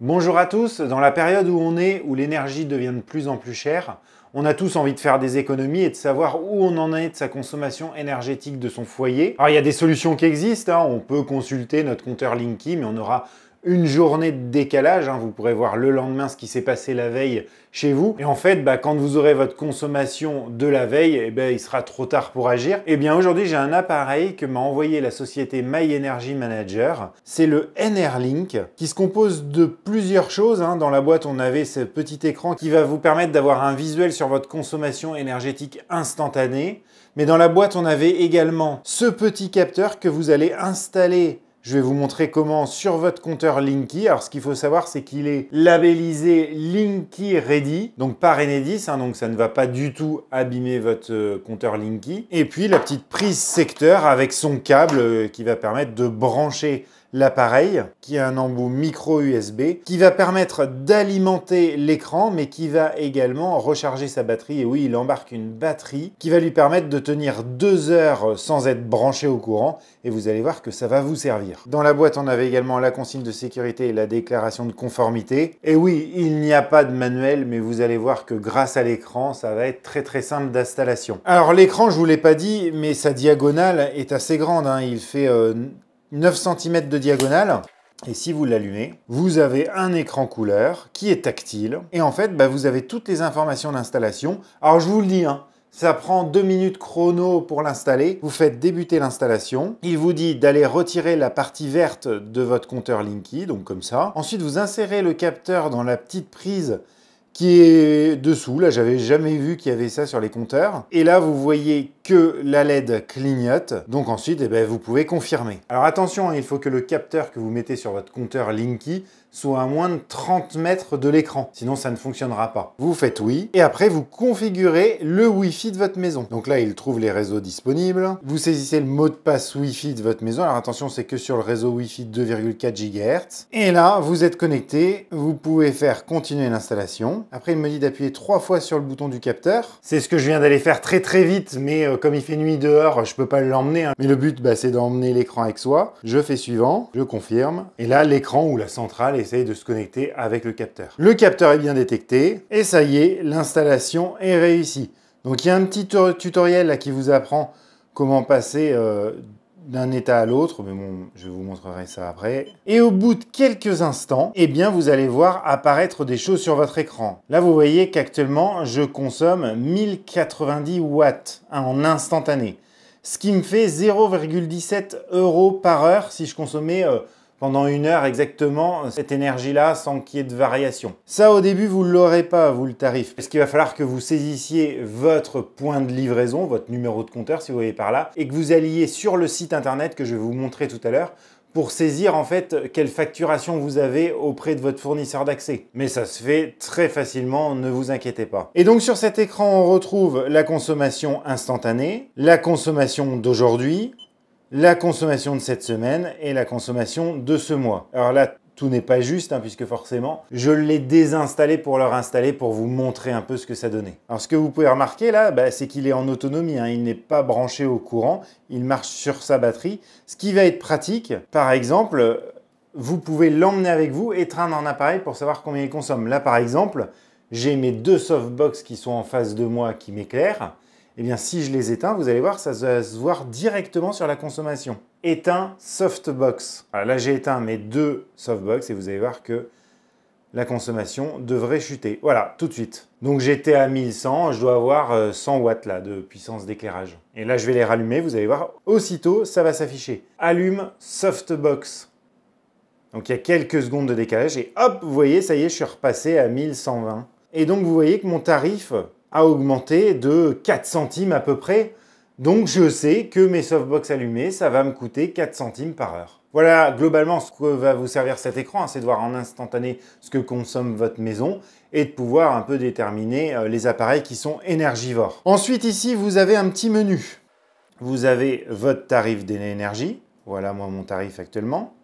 Bonjour à tous, dans la période où on est, où l'énergie devient de plus en plus chère, on a tous envie de faire des économies et de savoir où on en est de sa consommation énergétique de son foyer. Alors il y a des solutions qui existent, hein. on peut consulter notre compteur Linky, mais on aura une journée de décalage. Hein, vous pourrez voir le lendemain ce qui s'est passé la veille chez vous. Et en fait, bah, quand vous aurez votre consommation de la veille, et eh ben, il sera trop tard pour agir. Et eh bien aujourd'hui, j'ai un appareil que m'a envoyé la société My Energy Manager. C'est le nr qui se compose de plusieurs choses. Hein. Dans la boîte, on avait ce petit écran qui va vous permettre d'avoir un visuel sur votre consommation énergétique instantanée. Mais dans la boîte, on avait également ce petit capteur que vous allez installer je vais vous montrer comment sur votre compteur Linky, alors ce qu'il faut savoir c'est qu'il est labellisé Linky Ready, donc pas Renedis, hein, donc ça ne va pas du tout abîmer votre euh, compteur Linky. Et puis la petite prise secteur avec son câble euh, qui va permettre de brancher l'appareil, qui a un embout micro USB, qui va permettre d'alimenter l'écran, mais qui va également recharger sa batterie. Et oui, il embarque une batterie qui va lui permettre de tenir deux heures sans être branché au courant. Et vous allez voir que ça va vous servir. Dans la boîte, on avait également la consigne de sécurité et la déclaration de conformité. Et oui, il n'y a pas de manuel, mais vous allez voir que grâce à l'écran, ça va être très très simple d'installation. Alors l'écran, je vous l'ai pas dit, mais sa diagonale est assez grande. Hein. Il fait euh, 9 cm de diagonale. Et si vous l'allumez, vous avez un écran couleur qui est tactile. Et en fait, bah, vous avez toutes les informations d'installation. Alors je vous le dis, hein, ça prend 2 minutes chrono pour l'installer. Vous faites débuter l'installation. Il vous dit d'aller retirer la partie verte de votre compteur Linky, donc comme ça. Ensuite, vous insérez le capteur dans la petite prise qui est dessous. Là, j'avais jamais vu qu'il y avait ça sur les compteurs. Et là, vous voyez que la LED clignote. Donc ensuite, eh ben, vous pouvez confirmer. Alors attention, hein, il faut que le capteur que vous mettez sur votre compteur Linky soit à moins de 30 mètres de l'écran, sinon ça ne fonctionnera pas. Vous faites oui, et après vous configurez le Wi-Fi de votre maison. Donc là, il trouve les réseaux disponibles, vous saisissez le mot de passe Wi-Fi de votre maison, alors attention, c'est que sur le réseau Wi-Fi 2,4 GHz, et là, vous êtes connecté, vous pouvez faire continuer l'installation. Après, il me dit d'appuyer trois fois sur le bouton du capteur. C'est ce que je viens d'aller faire très très vite, mais euh, comme il fait nuit dehors, je peux pas l'emmener. Hein. Mais le but, bah, c'est d'emmener l'écran avec soi. Je fais suivant, je confirme, et là, l'écran ou la centrale est essayer de se connecter avec le capteur. Le capteur est bien détecté et ça y est, l'installation est réussie. Donc il y a un petit tutoriel là qui vous apprend comment passer euh, d'un état à l'autre, mais bon, je vous montrerai ça après. Et au bout de quelques instants, eh bien, vous allez voir apparaître des choses sur votre écran. Là, vous voyez qu'actuellement, je consomme 1090 watts hein, en instantané, ce qui me fait 0,17 euros par heure si je consommais euh, pendant une heure exactement euh, cette énergie-là sans qu'il y ait de variation. Ça, au début, vous ne l'aurez pas, vous, le tarif, parce qu'il va falloir que vous saisissiez votre point de livraison, votre numéro de compteur, si vous voyez par là, et que vous alliez sur le site internet que je vais vous montrer tout à l'heure pour saisir en fait quelle facturation vous avez auprès de votre fournisseur d'accès. Mais ça se fait très facilement, ne vous inquiétez pas. Et donc sur cet écran, on retrouve la consommation instantanée, la consommation d'aujourd'hui, la consommation de cette semaine et la consommation de ce mois. Alors là, tout n'est pas juste, hein, puisque forcément, je l'ai désinstallé pour le réinstaller pour vous montrer un peu ce que ça donnait. Alors ce que vous pouvez remarquer là, bah, c'est qu'il est en autonomie, hein. il n'est pas branché au courant, il marche sur sa batterie, ce qui va être pratique. Par exemple, vous pouvez l'emmener avec vous, et étreindre un appareil pour savoir combien il consomme. Là par exemple, j'ai mes deux softbox qui sont en face de moi qui m'éclairent eh bien si je les éteins, vous allez voir, ça va se voir directement sur la consommation. Éteint softbox. Alors là, j'ai éteint mes deux softbox et vous allez voir que la consommation devrait chuter. Voilà, tout de suite. Donc j'étais à 1100, je dois avoir 100 euh, watts là de puissance d'éclairage. Et là, je vais les rallumer, vous allez voir, aussitôt, ça va s'afficher. Allume softbox. Donc il y a quelques secondes de décalage et hop, vous voyez, ça y est, je suis repassé à 1120. Et donc vous voyez que mon tarif a augmenté de 4 centimes à peu près. Donc je sais que mes softbox allumés, ça va me coûter 4 centimes par heure. Voilà globalement ce que va vous servir cet écran, hein, c'est de voir en instantané ce que consomme votre maison et de pouvoir un peu déterminer euh, les appareils qui sont énergivores. Ensuite ici, vous avez un petit menu. Vous avez votre tarif d'énergie. Voilà moi mon tarif actuellement.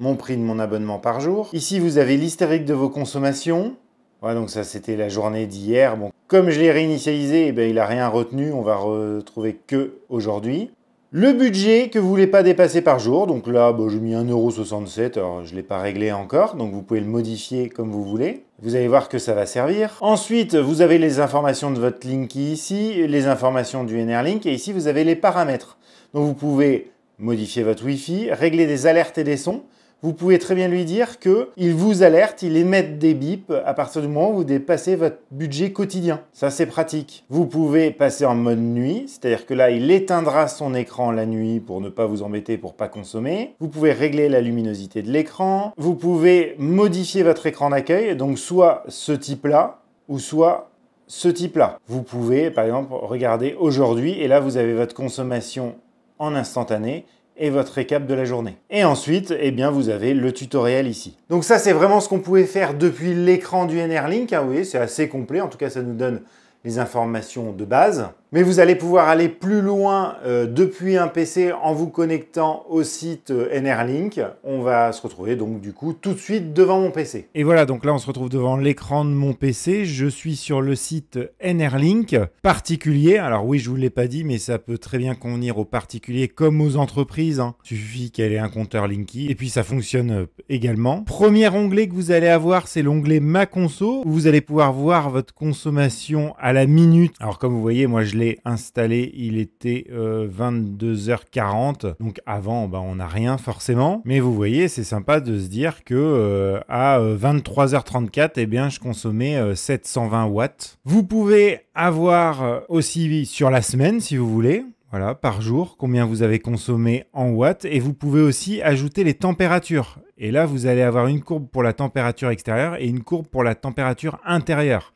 Mon prix de mon abonnement par jour. Ici, vous avez l'hystérique de vos consommations. Voilà, donc ça c'était la journée d'hier. Bon, comme je l'ai réinitialisé, eh ben, il n'a rien retenu, on va retrouver que aujourd'hui. Le budget que vous ne voulez pas dépasser par jour, donc là bah, j'ai mis 1,67€, alors je ne l'ai pas réglé encore, donc vous pouvez le modifier comme vous voulez. Vous allez voir que ça va servir. Ensuite, vous avez les informations de votre Linky ici, les informations du NRLink, et ici vous avez les paramètres. Donc vous pouvez modifier votre Wi-Fi, régler des alertes et des sons, vous pouvez très bien lui dire il vous alerte, il émet des bips à partir du moment où vous dépassez votre budget quotidien. Ça, c'est pratique. Vous pouvez passer en mode nuit, c'est-à-dire que là, il éteindra son écran la nuit pour ne pas vous embêter, pour pas consommer. Vous pouvez régler la luminosité de l'écran. Vous pouvez modifier votre écran d'accueil, donc soit ce type-là, ou soit ce type-là. Vous pouvez, par exemple, regarder aujourd'hui, et là, vous avez votre consommation en instantané, et votre récap de la journée. Et ensuite, eh bien, vous avez le tutoriel ici. Donc ça, c'est vraiment ce qu'on pouvait faire depuis l'écran du NRLink. Hein, vous voyez, c'est assez complet. En tout cas, ça nous donne les informations de base. Mais vous allez pouvoir aller plus loin euh, depuis un PC en vous connectant au site euh, NRLink. On va se retrouver donc du coup tout de suite devant mon PC. Et voilà, donc là on se retrouve devant l'écran de mon PC. Je suis sur le site NRLink particulier. Alors oui, je vous l'ai pas dit, mais ça peut très bien convenir aux particuliers comme aux entreprises. Hein. Il suffit qu'elle ait un compteur Linky et puis ça fonctionne euh, également. Premier onglet que vous allez avoir, c'est l'onglet Ma conso où vous allez pouvoir voir votre consommation à la minute. Alors comme vous voyez, moi je l'ai installé, il était 22h40. Euh, Donc avant, bah, on n'a rien forcément. Mais vous voyez, c'est sympa de se dire que euh, à 23h34, euh, et eh bien, je consommais 720 watts. Vous pouvez avoir aussi sur la semaine, si vous voulez voilà, par jour, combien vous avez consommé en watts. Et vous pouvez aussi ajouter les températures. Et là, vous allez avoir une courbe pour la température extérieure et une courbe pour la température intérieure.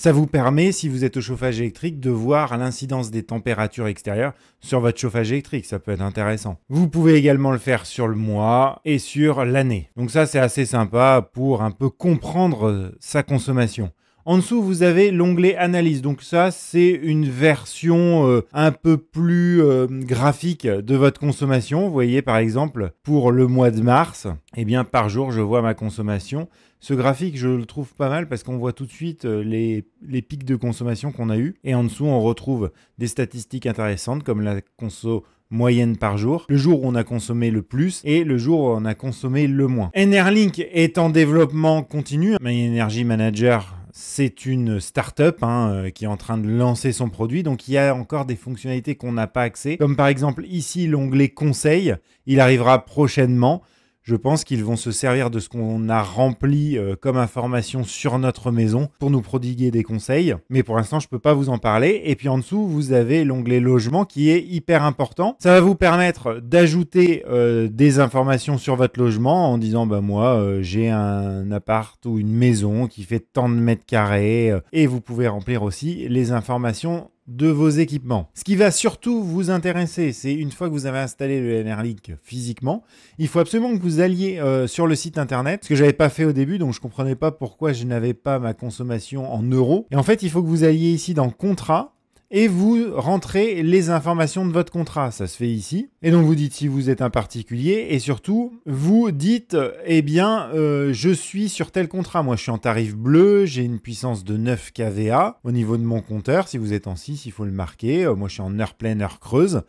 Ça vous permet, si vous êtes au chauffage électrique, de voir l'incidence des températures extérieures sur votre chauffage électrique. Ça peut être intéressant. Vous pouvez également le faire sur le mois et sur l'année. Donc ça, c'est assez sympa pour un peu comprendre euh, sa consommation. En dessous, vous avez l'onglet analyse. Donc ça, c'est une version euh, un peu plus euh, graphique de votre consommation. Vous voyez, par exemple, pour le mois de mars, eh bien, par jour, je vois ma consommation. Ce graphique, je le trouve pas mal parce qu'on voit tout de suite euh, les, pics de consommation qu'on a eu. Et en dessous, on retrouve des statistiques intéressantes comme la conso moyenne par jour, le jour où on a consommé le plus et le jour où on a consommé le moins. Enerlink est en développement continu. My Energy Manager c'est une start-up hein, euh, qui est en train de lancer son produit, donc il y a encore des fonctionnalités qu'on n'a pas accès, comme par exemple ici l'onglet conseil, il arrivera prochainement je pense qu'ils vont se servir de ce qu'on a rempli euh, comme information sur notre maison pour nous prodiguer des conseils. Mais pour l'instant, je ne peux pas vous en parler. Et puis en dessous, vous avez l'onglet logement qui est hyper important. Ça va vous permettre d'ajouter euh, des informations sur votre logement en disant bah, moi euh, j'ai un appart ou une maison qui fait tant de mètres carrés et vous pouvez remplir aussi les informations de vos équipements. Ce qui va surtout vous intéresser, c'est une fois que vous avez installé le NR physiquement, il faut absolument que vous alliez euh, sur le site internet, ce que j'avais pas fait au début, donc je ne comprenais pas pourquoi je n'avais pas ma consommation en euros. Et en fait, il faut que vous alliez ici dans contrat et vous rentrez les informations de votre contrat. Ça se fait ici. Et donc vous dites si vous êtes un particulier et surtout vous dites eh bien euh, je suis sur tel contrat. Moi je suis en tarif bleu, j'ai une puissance de 9 kVA au niveau de mon compteur. Si vous êtes en 6, il faut le marquer. Euh, moi je suis en heure pleine, heure creuse.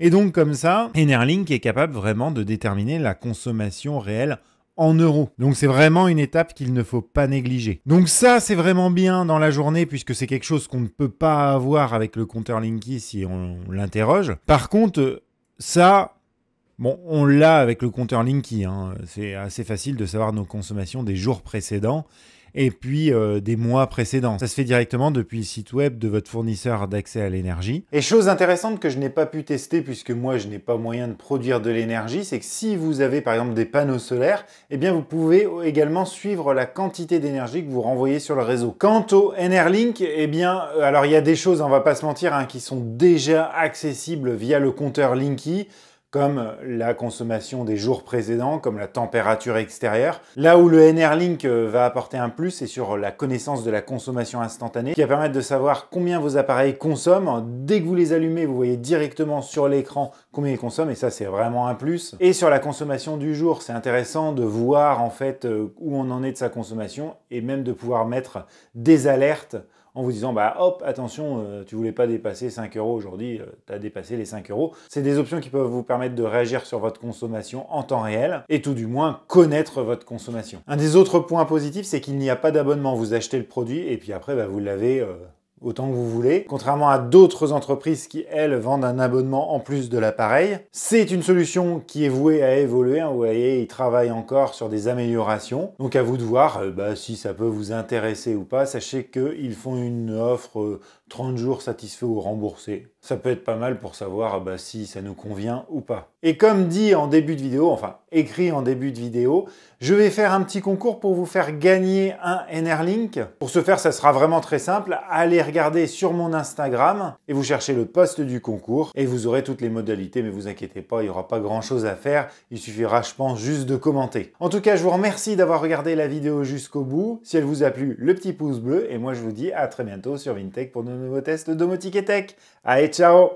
Et donc comme ça, Enerlink est capable vraiment de déterminer la consommation réelle en euros. Donc c'est vraiment une étape qu'il ne faut pas négliger. Donc ça c'est vraiment bien dans la journée puisque c'est quelque chose qu'on ne peut pas avoir avec le compteur Linky si on, l'interroge. Par contre ça Bon, on l'a avec le compteur Linky, hein. c'est assez facile de savoir nos consommations des jours précédents et puis euh, des mois précédents. Ça se fait directement depuis le site web de votre fournisseur d'accès à l'énergie. Et chose intéressante que je n'ai pas pu tester puisque moi je n'ai pas moyen de produire de l'énergie, c'est que si vous avez par exemple des panneaux solaires, eh bien vous pouvez également suivre la quantité d'énergie que vous renvoyez sur le réseau. Quant au NRLink, eh bien euh, alors il y a des choses, on va pas se mentir, hein, qui sont déjà accessibles via le compteur Linky comme euh, la consommation des jours précédents, comme la température extérieure. Là où le NR-Link euh, va apporter un plus, c'est sur euh, la connaissance de la consommation instantanée, qui va permettre de savoir combien vos appareils consomment. Dès que vous les allumez, vous voyez directement sur l'écran combien ils consomment, et ça c'est vraiment un plus. Et sur la consommation du jour, c'est intéressant de voir en fait où on en est de sa consommation, et même de pouvoir mettre des alertes en vous disant bah hop, attention, euh, tu voulais pas dépasser 5 euros aujourd'hui, euh, t'as tu as dépassé les 5 euros. C'est des options qui peuvent vous permettre de réagir sur votre consommation en temps réel et tout du moins connaître votre consommation. Un des autres points positifs, c'est qu'il n'y a pas d'abonnement. Vous achetez le produit et puis après, bah, vous l'avez euh, autant que vous voulez, contrairement à d'autres entreprises qui, elles, vendent un abonnement en plus de l'appareil. C'est une solution qui est vouée à évoluer, hein. vous voyez, ils travaillent encore sur des améliorations. Donc à vous de voir euh, bah, si ça peut vous intéresser ou pas. Sachez qu'ils font une offre euh, 30 jours satisfaits ou remboursés. Ça peut être pas mal pour savoir ah bah, si ça nous convient ou pas. Et comme dit en début de vidéo, enfin écrit en début de vidéo, je vais faire un petit concours pour vous faire gagner un NRLink. Pour ce faire, ça sera vraiment très simple. Allez regarder sur mon Instagram et vous cherchez le poste du concours et vous aurez toutes les modalités, mais vous inquiétez pas, il n'y aura pas grand chose à faire. Il suffira, je pense, juste de commenter. En tout cas, je vous remercie d'avoir regardé la vidéo jusqu'au bout. Si elle vous a plu, le petit pouce bleu et moi je vous dis à très bientôt sur Vintech pour nos nouveau test de Domotique et Tech. Allez, ciao